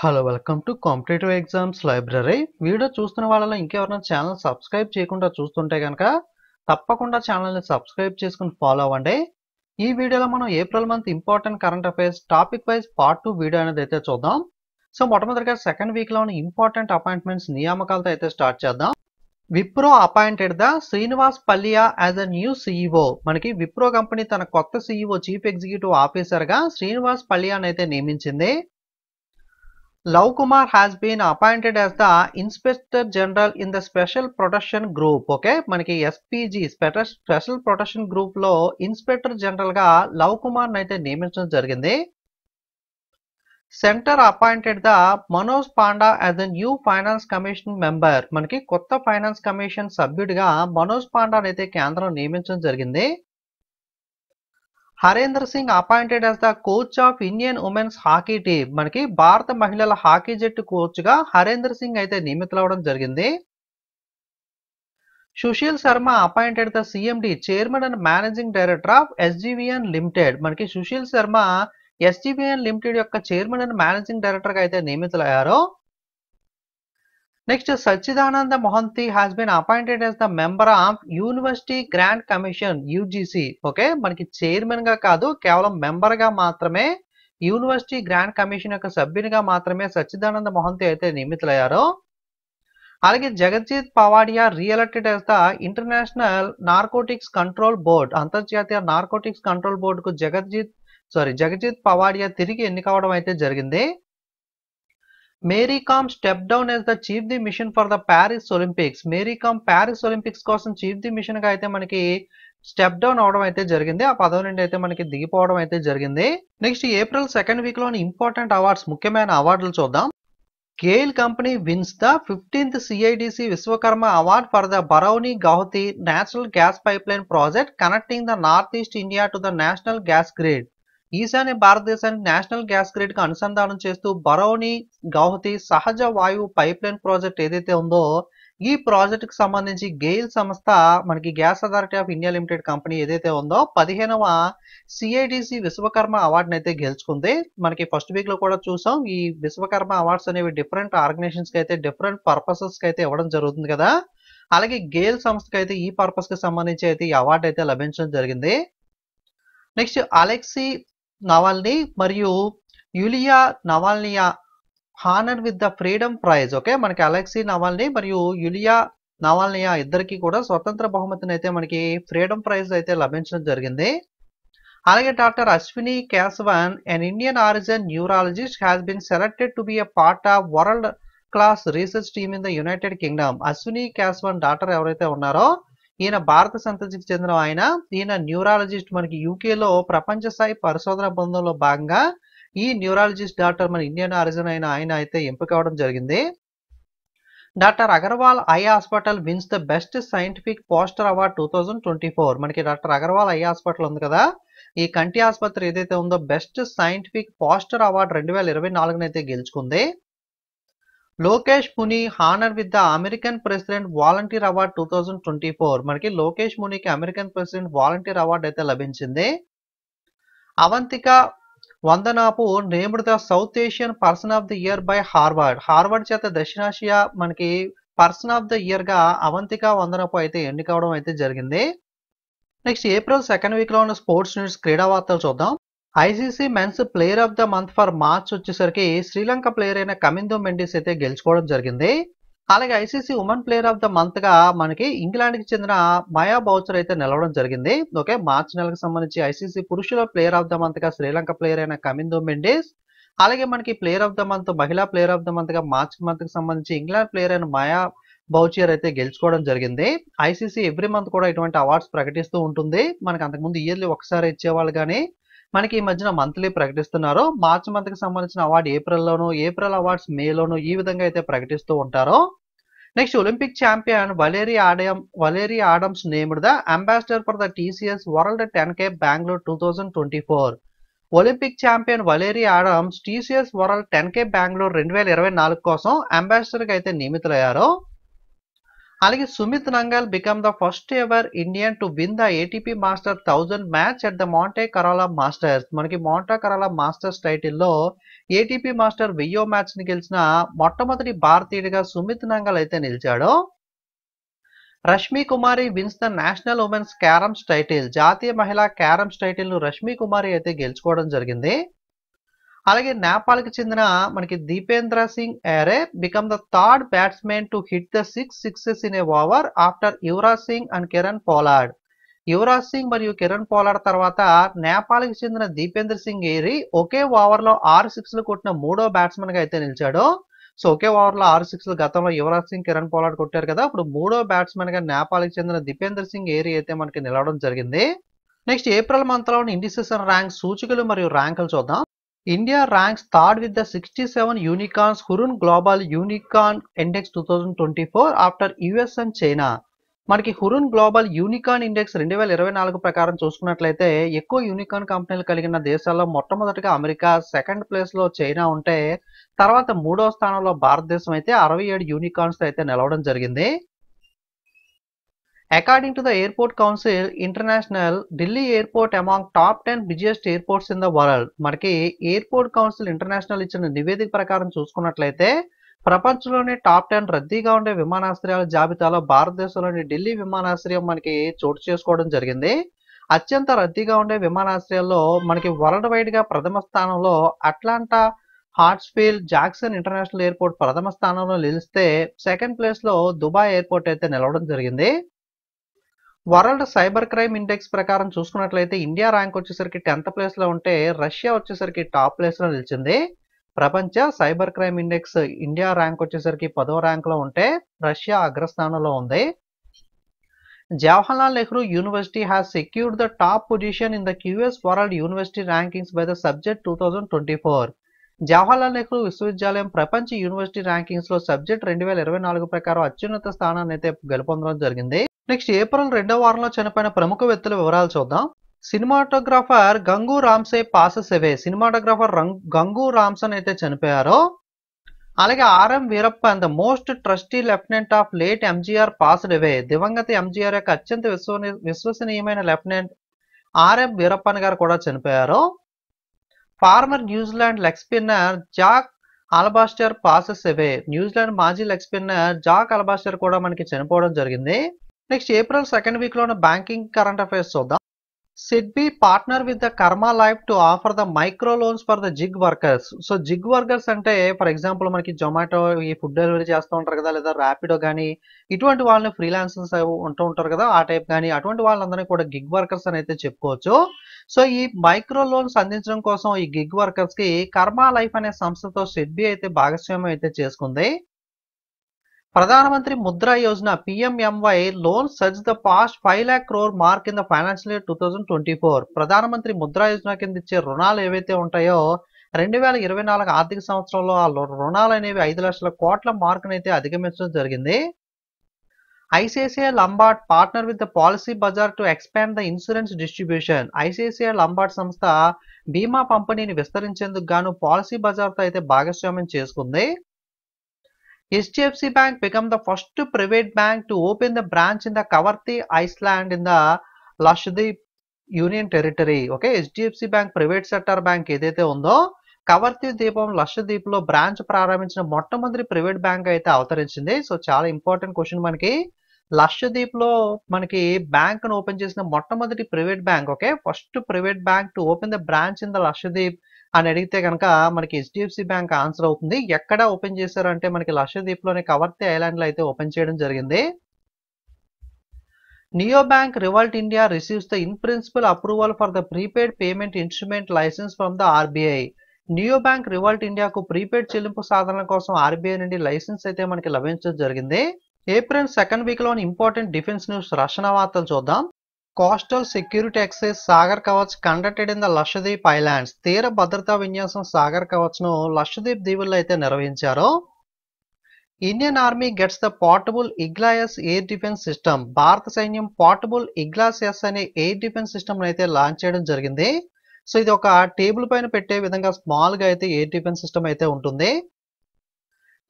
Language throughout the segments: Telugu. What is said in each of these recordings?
Hello welcome to competitive exams library video చూస్తున్న వాళ్ళలో ఇంకెవరైనా ఛానల్ సబ్స్క్రైబ్ చేయకుండా చూస్తుంటే కనుక తప్పకుండా ఛానల్ని సబ్స్క్రైబ్ చేసుకుని ఫాలో అవ్వండి ఈ వీడియోలో మనం April month important current affairs topic wise part two video అనేది అయితే చూద్దాం సో మొట్టమొదటిగా సెకండ్ వీక్లో ఉన్న ఇంపార్టెంట్ అపాయింట్మెంట్స్ నియామకాలతో అయితే స్టార్ట్ చేద్దాం Wipro appointed the Srinivas Pallia as a new CEO మనకి విప్రో కంపెనీ తన కొత్త సీఈఓ చీఫ్ ఎగ్జిక్యూటివ్ ఆఫీసర్గా శ్రీనివాస్ పల్లియాని అయితే నియమించింది Lav Kumar has been appointed as the inspector general in the special protection group okay మనకి ఎస్పీజి స్పెషల్ ప్రొటెక్షన్ గ్రూప్ లో ఇన్స్పెక్టర్ జనరల్ గా లవ్ కుమార్ అయితే నియమించడం జరిగింది centre appointed the Manoj Panda as the new finance commission member మనకి కొత్త ఫైనాన్స్ కమిషన్ సభ్యుడిగా మనోజ్ అయితే కేంద్రం నియమించడం జరిగింది Harendra Singh appointed as the coach of Indian women's hockey team మనకి భారత మహిళల హాకీ జట్టు కోచ్గా హరేందర్ సింగ్ అయితే నియమితులవడం జరిగింది Sushil Sharma appointed the CMD chairman and managing director of SJVN limited మనకి సుశీల్ శర్మ ఎస్జీవిఎన్ లిమిటెడ్ యొక్క చైర్మన్ అండ్ మేనేజింగ్ డైరెక్టర్ గా అయితే నియమితులయ్యారు next Sachchidananda Mohanty has been appointed as the member of university grant commission UGC okay మనకి చైర్మన్ గా కాదు కేవలం మెంబర్ గా మాత్రమే యూనివర్సిటీ గ్రాండ్ కమిషన్ యొక్క సభ్యునిగా మాత్రమే సచ్చిదానంద మొహంతి అయితే నియమితులయ్యారు అలాగే Jagjit Pawadia reelected as the International Narcotics Control Board అంతర్జాతీయ నార్కోటిక్స్ కంట్రోల్ బోర్డుకు జగజ్జీత్ సారీ జగజిత్ పవాడియా తిరిగి ఎన్నికవడం అయితే జరిగింది Mary Kom step down as the chief de mission for the Paris Olympics Mary Kom Paris Olympics కోసం చీఫ్ ది గా అయితే మనకి స్టెప్ డౌన్ అవడం అయితే జరిగింది ఆ పదవి నుండి అయితే మనకి దిగిపోవడం అయితే జరిగింది నెక్స్ట్ ఏప్రిల్ సెకండ్ వీక్ లోని ఇంపార్టెంట్ అవార్డ్స్ ముఖ్యమైన అవార్డులు చూద్దాం GAIL company wins the fifteenth CIDC Vishwakarma award for the Barauni Guwahati national gas pipeline project connecting the north east India to the national gas grid ఈశాన్య భారతదేశానికి నేషనల్ గ్యాస్ గ్రిడ్ కు అనుసంధానం చేస్తూ బరౌని గౌహతి సహజ వాయువు పైప్ లైన్ ప్రాజెక్ట్ ఏదైతే ఉందో ఈ ప్రాజెక్ట్ సంబంధించి గెయిల్ సంస్థ మనకి gas authority of India limited company ఏదైతే ఉందో పదిహేనవ సిఐడిసి విశ్వకర్మ అవార్డుని అయితే గెలుచుకుంది మనకి ఫస్ట్ వీక్ లో కూడా చూసాం ఈ విశ్వకర్మ అవార్డ్స్ అనేవి డిఫరెంట్ ఆర్గనైజేషన్స్ కి అయితే డిఫరెంట్ పర్పసెస్ కి అయితే ఇవ్వడం జరుగుతుంది కదా అలాగే గేల్ సంస్థకి అయితే ఈ పర్పస్ కి సంబంధించి అయితే ఈ అవార్డు అయితే లభించడం జరిగింది నెక్స్ట్ అలెక్సీ నవాల్నీ మరియు Yulia Navalnaya honour with the freedom prize okay మనకి అలెక్సీ నవాల్ని మరియు యులియా నవాల్నియా ఇద్దరికి కూడా స్వతంత్ర బహుమతిని అయితే మనకి ఫ్రీడమ్ ప్రైజ్ అయితే లభించడం జరిగింది అలాగే doctor Ashwini Keshavan an Indian origin neurologist has been selected to be a part of world class research team in the united kingdom Ashwini Keshavan doctor ఎవరైతే ఉన్నారో ఈయన భారత సంతతికి చెందిన ఆయన ఈయన న్యూరాలజిస్ట్ మనకి యూకేలో ప్రపంచ స్థాయి పరిశోధన బృందంలో భాగంగా ఈ న్యూరాలజిస్ట్ డాక్టర్ మన ఇండియన్ ఆరిజన్ అయిన ఆయన అయితే ఎంపిక అవడం జరిగింది doctor Agarwal eye hospital wins the best scientific poster award two thousand twenty four మనకి డాక్టర్ అగర్వాల్ ఐ హాస్పిటల్ ఉంది కదా ఈ కంటి ఆసుపత్రి ఏదైతే ఉందో బెస్ట్ సైంటిఫిక్ పోస్టర్ అవార్డు రెండు వేల ఇరవై నాలుగునైతే గెలుచుకుంది Lokesh Muni honour with the American president volunteer award two thousand twenty four మనకి లోకేష్ మునికి అమెరికన్ ప్రెసిడెంట్ వాలంటీర్ అవార్డు అయితే లభించింది Avantika Vandanapu named the south Asian person of the year by Harvard Harvard చేత దక్షిణాసియా మనకి పర్సన్ ఆఫ్ ద ఇయర్ గా అవంతిక వందనపు అయితే ఎన్నికవడం అయితే జరిగింది నెక్స్ట్ ఏప్రిల్ సెకండ్ వీక్లో ఉన్న స్పోర్ట్స్ న్యూస్ క్రీడా వార్తలు చూద్దాం ICC men's player of the month for March వచ్చేసరికి శ్రీలంక ప్లేయర్ అయిన కమిందో మెండిస్ అయితే గెలుచుకోవడం జరిగింది అలాగే ICC women player of the month గా మనకి ఇంగ్లాండ్ కి చెందిన మాయా బౌచర్ అయితే నిలవడం జరిగింది ఓకే మార్చ్ నెలకు సంబంధించి ఐసీసీ పురుషుల ప్లేయర్ ఆఫ్ ద మంత్ గా శ్రీలంక ప్లేయర్ అయిన కమిందో మెండిస్ అలాగే మనకి ప్లేయర్ ఆఫ్ ద మంత్ మహిళా ప్లేయర్ ఆఫ్ ద మంత్ గా మార్చ్ మంత్ కి సంబంధించి ఇంగ్లాండ్ ప్లేయర్ అయిన మాయా బౌచియర్ అయితే గెలుచుకోవడం జరిగింది ఐసీసీ ఎవ్రీ మంత్ కూడా ఇటువంటి అవార్డ్స్ ప్రకటిస్తూ ఉంటుంది మనకి అంతకుముందు ఇయర్లీ ఒకసారి ఇచ్చేవాళ్ళు కానీ మనకి ఈ మధ్యన మంత్లీ ప్రకటిస్తున్నారో మార్చ్ మంత్ కి సంబంధించిన అవార్డు ఏప్రిల్లోనూ ఏప్రిల్ అవార్డ్స్ మేలోనూ ఈ విధంగా అయితే ప్రకటిస్తూ ఉంటారో next Olympic champion Valerie Adam Valerie Adams named the ambassador for the TCS world ten K Bengaluru two thousand twenty four Olympic champion Valerie Adams TCS world ten K Bengaluru రెండు వేల ఇరవై నాలుగు కోసం అంబాసిడర్గా అయితే నియమితులయ్యారు అలాగే Sumit Nagal become the first ever Indian to win the ATP master thousand match at the Monte కరాలా masters మనకి మాంటా కరాలా మాస్టర్స్ టైటిల్లో ఏటీపీ మాస్టర్ వెయ్యో మ్యాచ్ని గెలిచిన మొట్టమొదటి భారతీయుడిగా సుమిత్ నంగల్ అయితే నిలిచాడు Rashmi Kumari wins the national women's carroms title జాతీయ మహిళా క్యారమ్స్ ను రష్మి కుమారి అయితే గెలుచుకోవడం జరిగింది అలాగే నేపాల్కి చెందిన మనకి Dipendra Singh Airee become the third batsman to hit the six sixes in a over after Yuvraj Singh and Kieron Pollard Yuvraj Singh మరియు కిరణ్ పోలాడ్ తర్వాత నేపాల్కి చెందిన దీపేంద్ర సింగ్ ఏరి ఒకే ఓవర్లో ఆరు సిక్స్లు కొట్టిన మూడో బ్యాట్స్మెన్గా అయితే నిలిచాడు సో ఒకే ఓవర్లో ఆరు సిక్స్లు గతంలో యువరాజ్ సింగ్ కిరణ్ పోలాడ్ కొట్టారు కదా ఇప్పుడు మూడో బ్యాట్స్మెన్గా నేపాల్కి చెందిన దీపేంద్ర సింగ్ ఏరి అయితే మనకి నిలవడం జరిగింది నెక్స్ట్ ఏప్రిల్ ఇండి ఇండిసెషన్ ర్యాంక్ సూచికలు మరియు ర్యాంకులు చూద్దాం India ranks third with the 67 unicorns Hurun Global Unicorn Index 2024 after US and China. మనకి హురున్ గ్లోబల్ యూనికాన్ ఇండెక్స్ రెండు వేల ఇరవై నాలుగు ప్రకారం చూసుకున్నట్లయితే ఎక్కువ యూనికాన్ కంపెనీలు కలిగిన దేశాల్లో మొట్టమొదటిగా అమెరికా సెకండ్ ప్లేస్లో చైనా ఉంటే తర్వాత మూడో స్థానంలో భారతదేశం అయితే అరవై ఏడు యూనికాన్స్ అయితే నిలవడం జరిగింది according to the airport council international Delhi airport among top ten busiest airports in the world మనకి ఎయిర్పోర్ట్ కౌన్సిల్ ఇంటర్నేషనల్ ఇచ్చిన నివేదిక ప్రకారం చూసుకున్నట్లయితే ప్రపంచంలోనే టాప్ టెన్ రద్దీగా ఉండే విమానాశ్రయాల జాబితాలో భారతదేశంలోని ఢిల్లీ విమానాశ్రయం మనకి చోటు చేసుకోవడం జరిగింది అత్యంత రద్దీగా ఉండే విమానాశ్రయాల్లో మనకి వరల్డ్ వైడ్ గా ప్రథమ స్థానంలో Atlanta Hartsfield Jackson international airport ప్రథమ స్థానంలో నిలిస్తే సెకండ్ ప్లేస్ లో దుబాయ్ ఎయిర్పోర్ట్ అయితే నిలవడం జరిగింది వరల్డ్ సైబర్ క్రైమ్ ఇండెక్స్ ప్రకారం చూసుకున్నట్లయితే ఇండియా ర్యాంక్ వచ్చేసరికి టెన్త్ ప్లేస్ లో ఉంటే రష్యా వచ్చేసరికి టాప్ ప్లేస్లో నిలిచింది ప్రపంచ cyber crime index India rank వచ్చేసరికి పదో ర్యాంక్ లో ఉంటే రష్యా అగ్రస్థానంలో ఉంది Jawaharlal Nehru University has secured the top QS world university rankings by the subject two the twenty four Jawaharlal Nehru విశ్వవిద్యాలయం ప్రపంచ యూనివర్సిటీ ర్యాంకింగ్స్లో సబ్జెక్ట్ రెండు వేల ఇరవై నాలుగు ప్రకారం అత్యున్నత స్థానాన్ని అయితే గెలుపొందడం జరిగింది నెక్స్ట్ ఏప్రిల్ రెండో వారంలో చనిపోయిన ప్రముఖ వ్యక్తుల వివరాలు చూద్దాం cinematographer Gangu Ramsay passes away cinematographer Gangu Ramsay అయితే చనిపోయారో అలాగే RM Veerappan the most trusted lieutenant of late MGR passed away దివంగత ఎంజీఆర్ యొక్క అత్యంత విశ్వసనీయమైన లెఫ్టినెంట్ ఆర్ఎం వీరప్పన్ గారు కూడా చనిపోయారు farmer New Zealand leg spinner Jack Alabaster passes away New Zealand మాజీ లెగ్ స్పిన్నర్ జాక్ అలబాస్టర్ కూడా మనకి చనిపోవడం జరిగింది నెక్స్ట్ ఏప్రిల్ సెకండ్ వీక్ లో బ్యాంకింగ్ కరెంట్ అఫైర్స్ చూద్దాం SIDBI partner with the Kaaram life to offer the micro loans for the zig workers so zig workers అంటే ఫర్ ఎగ్జాంపుల్ మనకి జొమాటో ఈ ఫుడ్ డెలివరీ చేస్తూ ఉంటారు కదా లేదా ర్యాపిడో కానీ ఇటువంటి వాళ్ళని ఫ్రీలాన్సర్స్ ఉంటూ ఉంటారు కదా ఆ టైప్ కానీ అటువంటి వాళ్ళందరినీ కూడా గిగ్ వర్కర్స్ అని అయితే చెప్పుకోవచ్చు సో ఈ మైక్రో లోన్స్ అందించడం కోసం ఈ గిగ్ వర్కర్స్ కి కర్మా లైఫ్ అనే సంస్థతో సిడ్బి అయితే భాగస్వామ్యం అయితే చేసుకుంది Pradhan Mantri Mudra Yojana PMMY loan surge the past five lakh crore mark in the financial year two thousand twenty four Pradhan Mantri Mudra Yojana కింద ఇచ్చే రుణాలు ఏవైతే ఉంటాయో రెండు వేల ఇరవై నాలుగు ఆర్థిక సంవత్సరంలో ఆ రుణాలు అనేవి ఐదు లక్షల కోట్ల అయితే అధిగమించడం జరిగింది ICICI Lombard partner with the Policy Bazaar to expand the insurance distribution ICICI Lombard సంస్థ బీమా పంపిణీని విస్తరించేందుకు గాను పాలసీ బజార్తో అయితే భాగస్వామ్యం చేసుకుంది HDFC Bank became the first private bank to open the branch in the Kavarti, Iceland in the Lakshadweep union territory okay HDFC bank private sector bank ఏదైతే ఉందో కవర్తీ దీపం లక్షద్వీప్ లో బ్రాంచ్ ప్రారంభించిన మొట్టమొదటి ప్రైవేట్ బ్యాంక్ అయితే అవతరించింది సో చాలా ఇంపార్టెంట్ క్వశ్చన్ మనకి లక్షద్వీప్ లో మనకి బ్యాంక్ ను ఓపెన్ చేసిన మొట్టమొదటి private bank okay first private bank to open the branch in the Lakshadweep అని అడిగితే కనుక మనకి హెచ్డిఎఫ్సి బ్యాంక్ ఆన్సర్ అవుతుంది ఎక్కడ ఓపెన్ చేశారు అంటే మనకి లక్షద్వీప్లోని కవర్తి లో అయితే ఓపెన్ చేయడం జరిగింది neo bank Revolut India receives the in principle approval for the prepaid payment instrument licence from the RBI neo bank Revolut ఇండియాకు ప్రీపెయిడ్ చెల్లింపు సాధనాల కోసం ఆర్బీఐ నుండి లైసెన్స్ అయితే మనకి లభించడం జరిగింది ఏప్రిల్ సెకండ్ వీక్లోని ఇంపార్టెంట్ డిఫెన్స్ న్యూస్ రక్షణ వార్తలు చూద్దాం coastal security exercise Sagar Kavach conducted in the Lakshadweep islands తీర భద్రతా విన్యాసం సాగర్ కవచ్ను లక్షదీప్ దీవుల్లో అయితే నిర్వహించారు Indian army gets the portable Igla S air defence system భారత సైన్యం పోర్టబుల్ ఇగ్లాస్ ఎస్ అనే ఎయిర్ డిఫెన్స్ సిస్టమ్ అయితే లాంచ్ చేయడం జరిగింది సో ఇది ఒక టేబుల్ పైన పెట్టే విధంగా స్మాల్గా అయితే ఎయిర్ డిఫెన్స్ సిస్టమ్ అయితే ఉంటుంది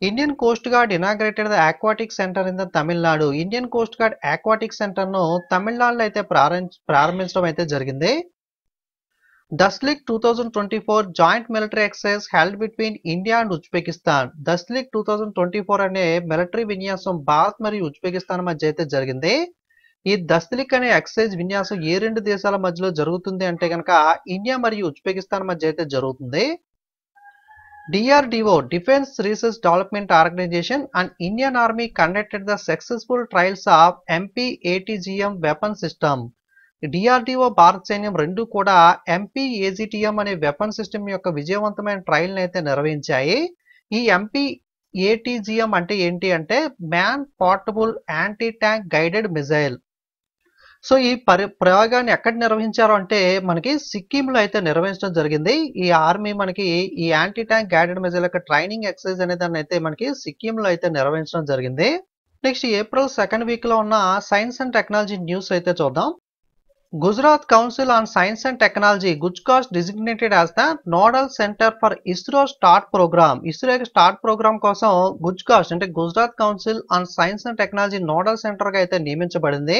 Indian Coast Guard inaugurated aquatic centre in the Tamil Nadu Indian Coast Guard aquatic సెంటర్ను తమిళనాడులో అయితే ప్రారంభించడం అయితే జరిగింది Dustlik two thousand twenty four joint military exercise held between India and Uzbekistan Dustlik two thousand twenty four అనే మిలిటరీ విన్యాసం భారత్ మరియు ఉజ్బెకిస్తాన్ మధ్య అయితే జరిగింది ఈ దస్లిక్ అనే ఎక్సైజ్ విన్యాసం ఏ రెండు దేశాల మధ్యలో జరుగుతుంది అంటే కనుక ఇండియా మరియు ఉజ్బెకిస్తాన్ మధ్య అయితే జరుగుతుంది DRDO Defense Research Development Organization and Indian Army conducted the successful trials of MP-ATGM weapon system. DRDO భారత సైన్యం రెండు కూడా ఎంపీ ఏజిటిఎం అనే వెపన్ సిస్టమ్ యొక్క విజయవంతమైన ట్రయల్ని అయితే నిర్వహించాయి ఈ ఎంపీ ఏటీజిఎం అంటే ఏంటి అంటే man portable anti tank guided missile so ఈ పరి ప్రయోగాన్ని ఎక్కడ నిర్వహించారు అంటే మనకి సిక్కింలో అయితే నిర్వహించడం జరిగింది ఈ ఆర్మీ మనకి ఈ యాంటీ ట్యాంక్ గైడెడ్ మిజైల్ యొక్క ట్రైనింగ్ ఎక్సర్సైజ్ అనే దాన్ని అయితే మనకి సిక్కింలో అయితే నిర్వహించడం జరిగింది నెక్స్ట్ ఏప్రిల్ సెకండ్ వీక్లో ఉన్న సైన్స్ అండ్ టెక్నాలజీ న్యూస్ అయితే చూద్దాం Gujarat council on science and technology గుజ్కాస్ designated as the nodal centre for ISRO start programme ISRO start programme కోసం గుజ్కాస్ అంటే Gujarat council on science and technology nodal సెంటర్గా అయితే నియమించబడింది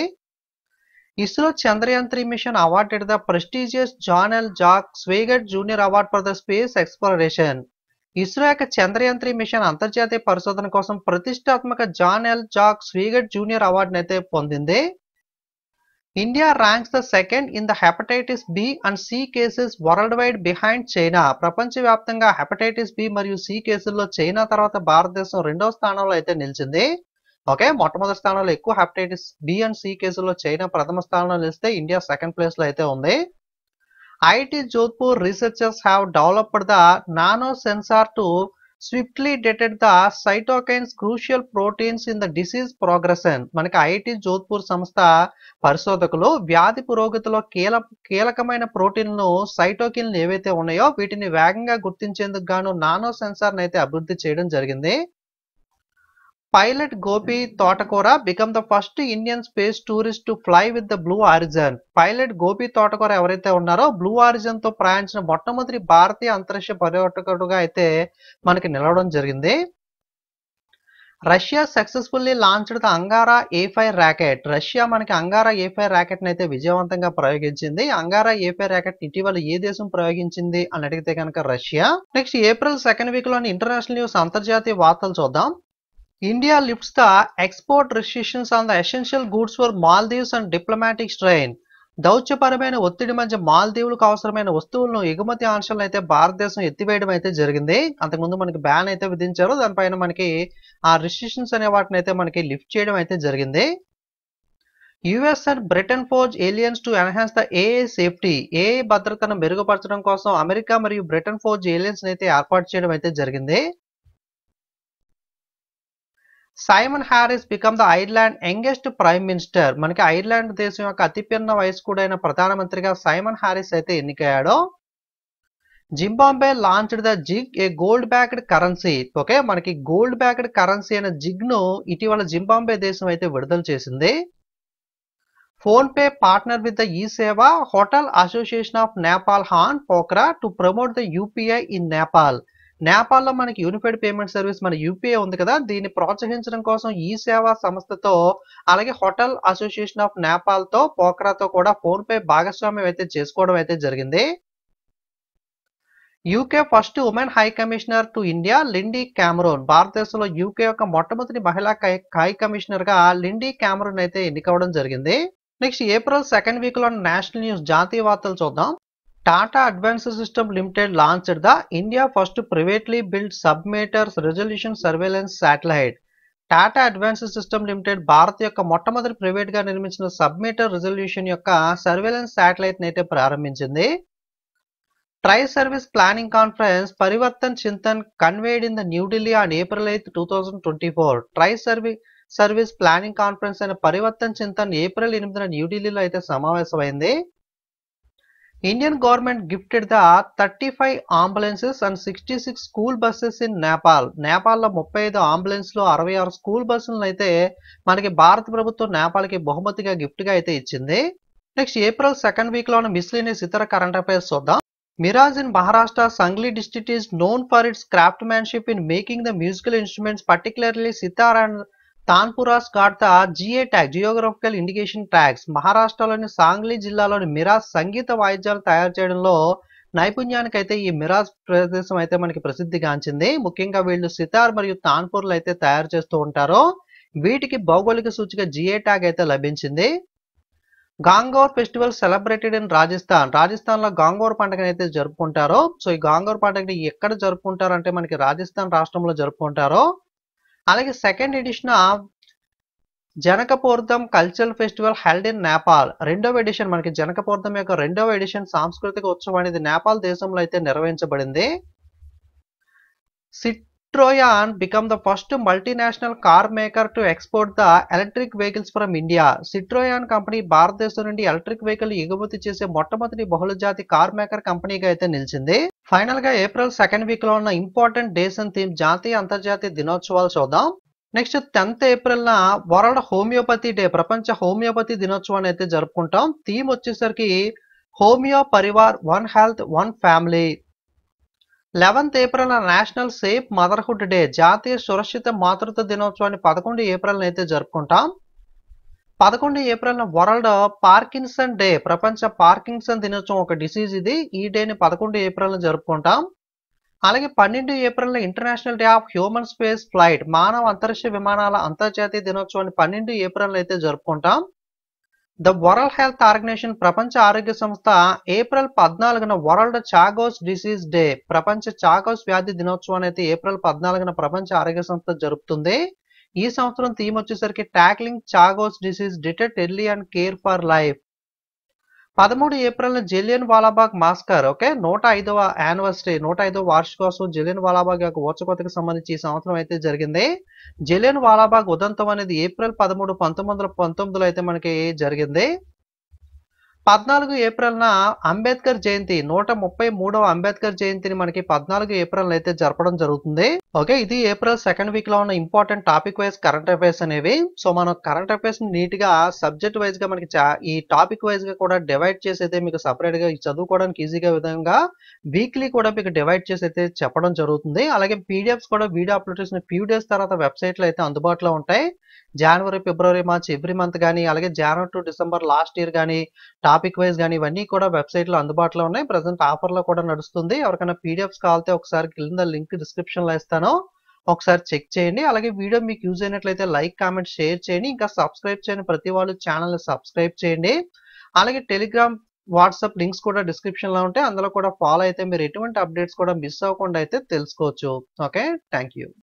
ISRO Chandrayaan machine mission at the prestigious జానల్ Jack స్వేగట్ junior award for the space Space ISRO యొక్క చంద్రయాన్ త్రీ మిషన్ అంతర్జాతీయ పరిశోధన కోసం ప్రతిష్టాత్మక జాన్ ఎల్ జాక్ స్వీగట్ జూనియర్ అవార్డును అయితే పొందింది India ranks the second in the hepatitis B and C cases world wide behind China ప్రపంచవ్యాప్తంగా హెపటైటిస్ బి మరియు సి కేసుల్లో చైనా తర్వాత భారతదేశం రెండో స్థానంలో అయితే నిలిచింది ఓకే మొట్టమొదటి స్థానంలో ఎక్కువ హెపటైటిస్ బి అండ్ సి కేసుల్లో చైనా ప్రథమ స్థానంలో నిలిస్తే ఇండియా సెకండ్ ప్లేస్లో అయితే ఉంది IIT Jodhpur researchers have developed the nano sensor to swiftly డెటెడ్ the cytokines crucial proteins in the disease progression మనకి ఐఐటి జోధ్పూర్ సంస్థ పరిశోధకులు వ్యాధి పురోగతిలో కీల కీలకమైన ప్రోటీన్లు సైటోకిన్లు ఏవైతే ఉన్నాయో వీటిని వేగంగా గుర్తించేందుకు గాను నానో సెన్సార్ను అయితే అభివృద్ధి చేయడం జరిగింది pilot Gopi Thotakura become the first Indian space tourist to fly with the Blue Origin pilot Gopi Thotakura ఎవరైతే ఉన్నారో బ్లూ ఆరిజన్ తో ప్రయాణించిన మొట్టమొదటి భారతీయ అంతరిక్ష పర్యాటకుడుగా అయితే మనకి నిలవడం జరిగింది Russia successfully launched the Angara A five rocket Russia మనకి అంగారా ఏ ర్యాకెట్ ర్యాకెట్ని అయితే విజయవంతంగా ప్రయోగించింది అంగారా ఏ ఫైర్ ర్యాకెట్ ఇటీవల ఏ దేశం ప్రయోగించింది అని అడిగితే కనుక Russia next April second week లోని ఇంటర్నేషనల్ న్యూస్ అంతర్జాతీయ వార్తలు చూద్దాం India lifts the export restrictions on the essential goods for Maldives and diplomatic strain దౌత్యపరమైన ఒత్తిడి మధ్య మాల్దీవులకు అవసరమైన వస్తువులను ఎగుమతి ఆంక్షలను అయితే భారతదేశం ఎత్తివేయడం అయితే జరిగింది అంతకుముందు మనకి బ్యాన్ అయితే విధించారు దానిపైన మనకి ఆ రిస్ట్రిక్షన్స్ అనే వాటిని అయితే మనకి లిఫ్ట్ చేయడం అయితే జరిగింది US and Britain forge alliance to enhance the uh safety uh భద్రతను మెరుగుపరచడం కోసం అమెరికా మరియు బ్రిటన్ ఫోర్జ్ ఏలియన్స్ అయితే ఏర్పాటు చేయడం అయితే జరిగింది Simon Harris become the Ireland youngest prime minister మనకి ఐర్లాండ్ దేశం యొక్క అతిపిన్న వయస్కుడైన ప్రధానమంత్రిగా సైమన్ హ్యారిస్ అయితే ఎన్నికయ్యాడో Zimbabwe launched the ZiG a gold backed currency okay మనకి గోల్డ్ బ్యాక్డ్ కరెన్సీ అయిన జిగ్ ను ఇటీవల జింబాంబే దేశం అయితే విడుదల చేసింది PhonePe partner with the ఈ సేవ hotel association of Nepal HAN Pokhara to promote the UPI in Nepal నేపాల్లో మనకి యూనిఫైడ్ పేమెంట్ సర్వీస్ మన యూపీఐ ఉంది కదా దీన్ని ప్రోత్సహించడం కోసం ఈ సేవా సంస్థతో అలాగే హోటల్ అసోసియేషన్ ఆఫ్ నేపాల్తో పోక్రాతో కూడా ఫోన్ పే భాగస్వామ్యం అయితే చేసుకోవడం అయితే జరిగింది UK first women high commissioner to India Lindy Cameron భారతదేశంలో యూకే యొక్క మొట్టమొదటి మహిళా హై కమిషనర్గా లిండీ క్యామరోన్ అయితే ఎన్నికవడం జరిగింది నెక్స్ట్ ఏప్రిల్ సెకండ్ వీక్ లో నేషనల్ న్యూస్ జాతీయ వార్తలు చూద్దాం Tata Advanced system limited launched the India first privately build submeters resolution surveillance satellite Tata advanced system limited Bharat యొక్క మొట్టమొదటి ప్రైవేట్గా నిర్మించిన సబ్మీటర్ రిజల్యూషన్ యొక్క సర్వేలెన్స్ శాటిలైట్ని అయితే ప్రారంభించింది tri service planning conference Parivartan Chintan convened in the New Delhi on April eighth two thousand twenty four tri service service planning conference అయిన పరివర్తన్ చింతన్ ఏప్రిల్ ఎనిమిదిన న్యూఢిల్లీలో అయితే సమావేశమైంది Indian government Indian the thirty five 35 and sixty six school buses in Nepal నేపాల్లో ముప్పై ఐదు అంబులెన్స్లు అరవై ఆరు స్కూల్ బస్సులను అయితే మనకి భారత ప్రభుత్వం నేపాల్కి బహుమతిగా గిఫ్ట్గా అయితే ఇచ్చింది నెక్స్ట్ ఏప్రిల్ సెకండ్ వీక్లోని మిస్లీనియస్ ఇతర కరెంట్ అఫైర్స్ చూద్దాం Miraj in Maharashtra Sangli district is known for its craftsmanship in making the musical instruments particularly sitar and tanpuras కార్తా GI tag geographical indication tags మహారాష్ట్రలోని సాంగ్లీ జిల్లాలోని మిరాజ్ సంగీత వాయిద్యాలు తయారు చేయడంలో నైపుణ్యానికి అయితే ఈ మిరాజ్ ప్రదేశం అయితే మనకి ప్రసిద్ధిగాంచింది ముఖ్యంగా వీళ్ళు సితార్ మరియు తాన్పూర్లు అయితే తయారు చేస్తూ ఉంటారు వీటికి భౌగోళిక సూచిక జిఏ ట్యాగ్ అయితే లభించింది Gangaur festival celebrated in Rajasthan Rajasthan లో గాంగోర్ పండుగని అయితే జరుపుకుంటారు సో ఈ గాంగోర్ పండుగని ఎక్కడ జరుపుకుంటారు అంటే మనకి రాజస్థాన్ రాష్ట్రంలో జరుపుకుంటారు అలాగే second edition of Janakpurdham cultural festival held in Nepal రెండవ ఎడిషన్ మనకి జనకపూర్ధం యొక్క రెండవ ఎడిషన్ సాంస్కృతిక ఉత్సవం అనేది నేపాల్ దేశంలో అయితే నిర్వహించబడింది Citroen become the first multinational car maker to export the electric vehicles from India Citroen company భారతదేశం నుండి ఎలక్ట్రిక్ వెహికల్ ఎగుమతి చేసే మొట్టమొదటి బహుళజాతి కార్ మేకర్ కంపెనీగా అయితే నిలిచింది ఫైనల్గా ఏప్రిల్ సెకండ్ వీక్లో ఉన్న ఇంపార్టెంట్ డేస్ అండ్ థీమ్ జాతీయ అంతర్జాతీయ దినోత్సవాలు చూద్దాం నెక్స్ట్ టెన్త్ ఏప్రిల్న వరల్డ్ హోమియోపతి డే ప్రపంచ హోమియోపతి దినోత్సవాన్ని అయితే జరుపుకుంటాం థీమ్ వచ్చేసరికి homeo parivar one health one family eleventh April national safe motherhood day జాతీయ సురక్షిత మాతృత్వ దినోత్సవాన్ని పదకొండు ఏప్రిల్ అయితే జరుపుకుంటాం పదకొండు ఏప్రిల్ వరల్డ్ పార్కిన్సన్ డే ప్రపంచ పార్కిన్సన్ దినోత్సవం ఒక డిసీజ్ ఇది ఈ డేని పదకొండు ఏప్రిల్ని జరుపుకుంటాం అలాగే పన్నెండు April international day of human space flight మానవ అంతరిక్ష విమానాల అంతర్జాతీయ దినోత్సవాన్ని పన్నెండు ఏప్రిల్ అయితే జరుపుకుంటాం ద వరల్డ్ హెల్త్ ఆర్గనైజేషన్ ప్రపంచ ఆరోగ్య సంస్థ ఏప్రిల్ పద్నాలుగున వరల్డ్ చాగోస్ డిసీజ్ డే ప్రపంచ చాగోస్ వ్యాధి దినోత్సవాన్ని అయితే ఏప్రిల్ పద్నాలుగున ప్రపంచ ఆరోగ్య సంస్థ జరుపుతుంది ఈ సంవత్సరం థీమ్ వచ్చేసరికి tackling Chagas disease detect early and care for life పదమూడు ఏప్రిల్న జెలియన్ వాలాబాగ్ మాస్కర్ ఓకే నూట ఐదవ యానివర్సరీ నూట ఐదవ వార్షికోత్సవం జెలియన్ వాలాబాగ్ యొక్క ఓచకోతకు సంబంధించి ఈ సంవత్సరం అయితే జరిగింది జెలియన్ వాలాబాగ్ ఉదంతం అనేది ఏప్రిల్ పదమూడు పంతొమ్మిది వందల పంతొమ్మిదిలో అయితే మనకి జరిగింది పద్నాలుగు ఏప్రిల్న అంబేద్కర్ జయంతి నూట ముప్పై మూడవ అంబేద్కర్ జయంతిని మనకి పద్నాలుగు ఏప్రిల్ అయితే జరపడం జరుగుతుంది ఓకే ఇది ఏప్రిల్ సెకండ్ వీక్ లో ఉన్న important topic wise current affairs అనేవి సో మనం కరెంట్ అఫైర్స్ నీట్ గా సబ్జెక్ట్ వైజ్ గా మనకి ఈ టాపిక్ వైజ్ గా కూడా డివైడ్ చేసి అయితే మీకు సపరేట్ గా చదువుకోవడానికి ఈజీగా విధంగా వీక్లీ కూడా మీకు డివైడ్ చేసి అయితే చెప్పడం జరుగుతుంది అలాగే పీడిఎఫ్స్ కూడా వీడియో అప్లోడ్ చేసిన ఫ్యూ డేస్ తర్వాత లో అయితే అందుబాటులో ఉంటాయి జనవరి ఫిబ్రవరి మార్చ్ ఎవ్రీ మంత్ కానీ అలాగే జనవరి టు డిసెంబర్ లాస్ట్ ఇయర్ కానీ టాపిక్ వైజ్ కానీ ఇవన్నీ కూడా వెబ్సైట్లో అందుబాటులో ఉన్నాయి ప్రజెంట్ ఆఫర్లో కూడా నడుస్తుంది ఎవరికైనా పీడిఎఫ్స్ కావాలితే ఒకసారి కింద లింక్ డిస్క్రిప్షన్లో ఇస్తాను ఒకసారి చెక్ చేయండి అలాగే వీడియో మీకు యూజ్ అయినట్లయితే లైక్ కామెంట్ షేర్ చేయండి ఇంకా సబ్స్క్రైబ్ చేయని ప్రతి వాళ్ళు ఛానల్ని సబ్స్క్రైబ్ చేయండి అలాగే టెలిగ్రామ్ వాట్సాప్ లింక్స్ కూడా డిస్క్రిప్షన్లో ఉంటాయి అందులో కూడా ఫాలో అయితే మీరు ఎటువంటి అప్డేట్స్ కూడా మిస్ అవ్వకుండా అయితే తెలుసుకోవచ్చు ఓకే థ్యాంక్ యూ